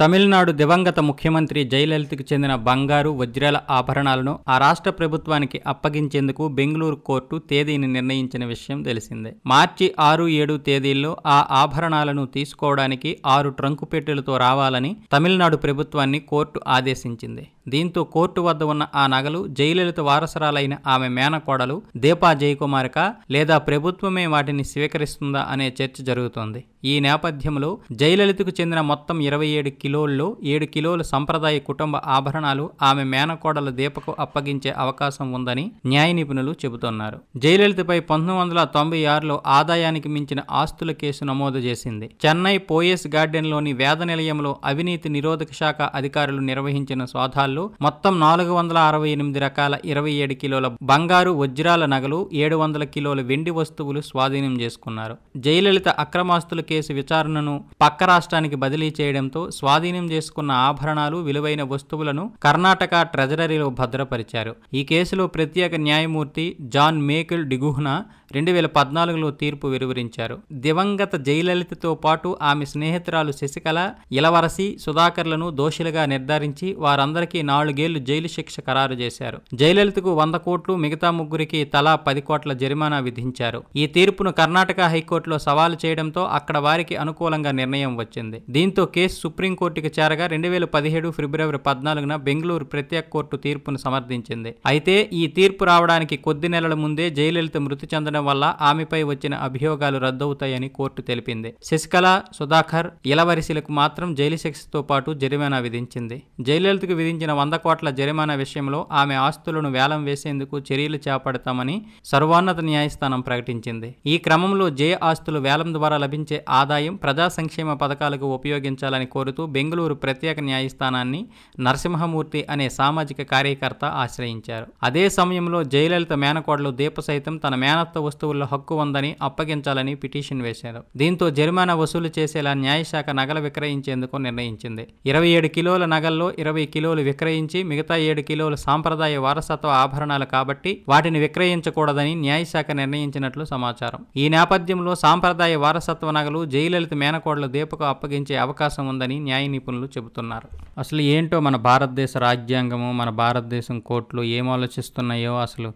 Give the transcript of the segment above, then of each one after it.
తమిళనాడు దివంగత ముఖ్యమంత్రి జయలలితకు చెందిన బంగారు వజ్రాల ఆభరణాలను ఆ రాష్ట్ర ప్రభుత్వానికి అప్పగించేందుకు బెంగళూరు కోర్టు తేదీని నిర్ణయించిన విషయం తెలిసిందే మార్చి ఆరు ఏడు తేదీల్లో ఆ ఆభరణాలను తీసుకోవడానికి ఆరు ట్రంకు పెట్టెలతో రావాలని తమిళనాడు ప్రభుత్వాన్ని కోర్టు ఆదేశించింది దీంతో కోర్టు వద్ద ఉన్న ఆ నగలు జయలలిత వారసరాలైన ఆమె మేనకోడలు దీపా జయకుమారిక లేదా ప్రభుత్వమే వాటిని స్వీకరిస్తుందా అనే చర్చ జరుగుతోంది ఈ నేపథ్యంలో జయలలితకు చెందిన మొత్తం ఇరవై ఏడు కిలోల్లో ఏడు కిలోల సంప్రదాయ కుటుంబ ఆభరణాలు ఆమె మేనకోడలు దీపకు అప్పగించే అవకాశం ఉందని న్యాయ నిపుణులు చెబుతున్నారు జయలలితపై పంతొమ్మిది వందల తొంభై ఆరులో ఆదాయానికి మించిన ఆస్తుల కేసు నమోదు చేసింది చెన్నై పోయస్ గార్డెన్లోని వేద నిలయంలో అవినీతి నిరోధక శాఖ అధికారులు నిర్వహించిన స్వాధాల్లో నగలు మొత్తం నాలుగు వందల అరవై ఎనిమిది రకాల ఇరవై ఏడు కిలోల బంగారు వజ్రాల నగలు ఏడు వందల కిలోల వెండి వస్తువులు స్వాధీనం చేసుకున్నారు జయలలిత అక్రమాస్తుల కేసు విచారణను పక్క రాష్ట్రానికి బదిలీ చేయడంతో స్వాధీనం చేసుకున్న ఆభరణాలు విలువైన వస్తువులను కర్ణాటక ట్రెజరీలో భద్రపరిచారు ఈ కేసులో ప్రత్యేక న్యాయమూర్తి జాన్ మేకిల్ డిగుహ్నా రెండు వేల పద్నాలుగులో తీర్పు వెలువరించారు దివంగత జయలలితతో పాటు ఆమె స్నేహితురాలు శశికళ ఇలవరసి సుధాకర్లను దోషులుగా నిర్ధారించి వారందరికీ నాలుగేళ్లు జైలు శిక్ష ఖరారు చేశారు జయలలితకు వంద కోట్లు మిగతా ముగ్గురికి తలా పది కోట్ల జరిమానా విధించారు ఈ తీర్పును కర్ణాటక హైకోర్టులో సవాలు చేయడంతో అక్కడ వారికి అనుకూలంగా నిర్ణయం వచ్చింది దీంతో కేసు సుప్రీంకోర్టుకు చేరగా రెండు వేల పదిహేడు ఫిబ్రవరి పద్నాలుగున బెంగళూరు ప్రత్యేక కోర్టు తీర్పును సమర్థించింది అయితే ఈ తీర్పు రావడానికి కొద్ది నెలల ముందే జయలలిత మృతి చెందడం చేయడం వల్ల ఆమెపై వచ్చిన అభియోగాలు రద్దవుతాయని కోర్టు తెలిపింది శశికళ సుధాకర్ ఇలవరిశిలకు మాత్రం జైలు శిక్షతో పాటు జరిమానా విధించింది జయలలితకు విధించిన వంద కోట్ల జరిమానా విషయంలో ఆమె ఆస్తులను వేలం వేసేందుకు చర్యలు చేపడతామని సర్వోన్నత న్యాయస్థానం ప్రకటించింది ఈ క్రమంలో జయ ఆస్తులు వేలం ద్వారా లభించే ఆదాయం ప్రజా సంక్షేమ పథకాలకు ఉపయోగించాలని కోరుతూ బెంగళూరు ప్రత్యేక న్యాయస్థానాన్ని నరసింహమూర్తి అనే సామాజిక కార్యకర్త ఆశ్రయించారు అదే సమయంలో జయలలిత మేనకోడలు దీప సైతం తన మేనత్త వస్తువుల హక్కు ఉందని అప్పగించాలని పిటిషన్ వేశారు దీంతో జరిమానా వసూలు చేసేలా న్యాయశాఖ నగలు విక్రయించేందుకు నిర్ణయించింది ఇరవై ఏడు కిలోల నగల్లో ఇరవై కిలోలు విక్రయించి మిగతా ఏడు కిలోలు సాంప్రదాయ వారసత్వ ఆభరణాలు కాబట్టి వాటిని విక్రయించకూడదని న్యాయశాఖ నిర్ణయించినట్లు సమాచారం ఈ నేపథ్యంలో సాంప్రదాయ వారసత్వ నగలు జయలలిత మేనకోడలు దీపకు అప్పగించే అవకాశం ఉందని న్యాయ నిపుణులు చెబుతున్నారు అసలు ఏంటో మన భారతదేశ రాజ్యాంగము మన భారతదేశం కోర్టులు ఏం ఆలోచిస్తున్నాయో అసలు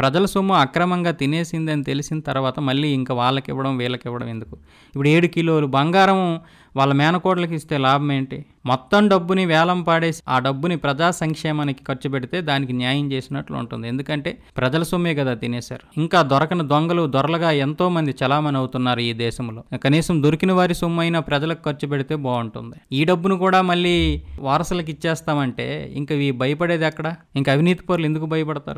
ప్రజల సొమ్ము అక్రమంగా తినేసిందని తెలిసిన తర్వాత మళ్ళీ ఇంకా వాళ్ళకి ఇవ్వడం వీళ్ళకి ఇవ్వడం ఎందుకు ఇప్పుడు ఏడు కిలోలు బంగారం వాళ్ళ మేనకోడలకు ఇస్తే లాభం ఏంటి మొత్తం డబ్బుని వేలం పాడేసి ఆ డబ్బుని ప్రజా సంక్షేమానికి ఖర్చు పెడితే దానికి న్యాయం చేసినట్లు ఉంటుంది ఎందుకంటే ప్రజల సొమ్మే కదా తినేశారు ఇంకా దొరకని దొంగలు దొరలుగా ఎంతో మంది చలామణి అవుతున్నారు ఈ దేశంలో కనీసం దొరికిన వారి సొమ్ము అయినా ప్రజలకు ఖర్చు పెడితే బాగుంటుంది ఈ డబ్బును కూడా మళ్ళీ వారసులకు ఇచ్చేస్తామంటే ఇంకా ఇవి భయపడేది అక్కడ ఇంకా అవినీతి పరులు ఎందుకు భయపడతారు